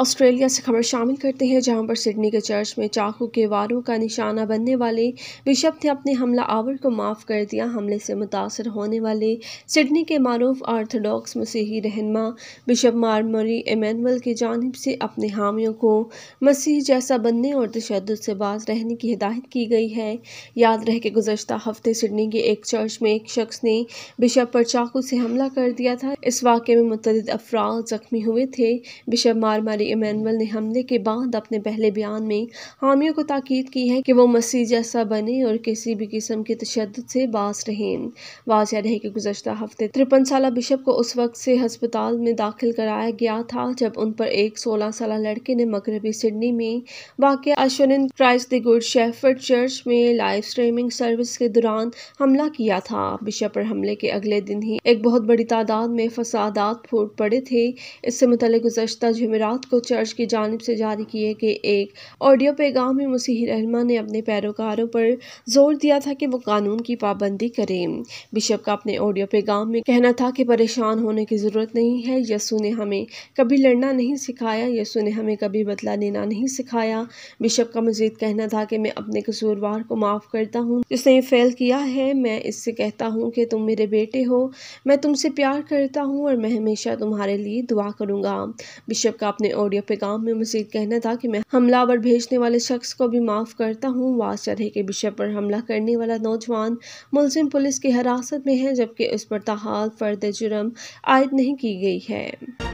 Australia سے خبر شامل کرتے ہیں جہاں پر سڈنی کے چرچ میں چاقو کے واروں کا نشانہ بننے والے بشپ نے اپنے حملہ آور کو معاف کر دیا حملے سے متاثر ہونے والے سڈنی کے معروف آرتھوڈاکس مسیحی رہنما بشپ مارموری ایمینول کی جانب سے اپنے حامیوں کو مسیح جیسا بننے اور تشدد سے باز رہنے کی ہدایت کی گئی ہے یاد رہے کہ گزشتہ ہفتے سڈنی کے ایک چرچ میں ایک شخص نے بشپ پر چاقو سے حملہ کر دیا تھا اس واقعے میں متعدد افراد زخمی ہوئے تھے بشپ مارمری ایمینول نے حملے کے بعد اپنے پہلے بیان میں حامیوں کو تاکید کی ہے کہ وہ مسیح جیسا بنے اور کسی بھی قسم کی تشدد سے باز رہیں واضح رہے کہ گزشتہ ہفتے ترپن سالہ بشپ کو اس وقت سے ہسپتال میں داخل کرایا گیا تھا جب ان پر ایک سولہ سالہ لڑکے نے مغربی سڈنی میں واقع اشونن Christ the Good Shepherd Church میں لائف سٹریمنگ سروس کے دوران حملہ کیا تھا بشپ پر حملے کے اگلے دن ہی ایک بہت بڑی تعداد میں فسادات پھوٹ پڑے تھے اس سے متعلق گزشتہ جمعرات کو کو چرچ کی جانب سے جاری کیے کہ ایک آڈیو پیغام میں مسیح رحمہ نے اپنے پیروکاروں پر زور دیا تھا کہ وہ قانون کی پابندی کریں بشپ کا اپنے آڈیو پیغام میں کہنا تھا کہ پریشان ہونے کی ضرورت نہیں ہے یسو نے ہمیں کبھی لڑنا نہیں سکھایا یسو نے ہمیں کبھی بدلہ لینا نہیں سکھایا بشپ کا مزید کہنا تھا کہ میں اپنے قصوروار کو معاف کرتا ہوں جس نے یہ فیل کیا ہے میں اس سے کہتا ہوں کہ تم میرے بیٹے ہو میں تم سے پیار کرتا ہوں اور میں ہمیشہ تمہارے لیے دعا کروں گا بشپ کا اپنے آڈیو پیغام میں مزید کہنا تھا کہ میں حملہ ور بھیجنے والے شخص کو بھی معاف کرتا ہوں چرحے کے بشپ پر حملہ کرنے والا نوجوان ملزم پولیس کی حراست میں ہے جبکہ اس پر تحال فرد جرم عائد نہیں کی گئی ہے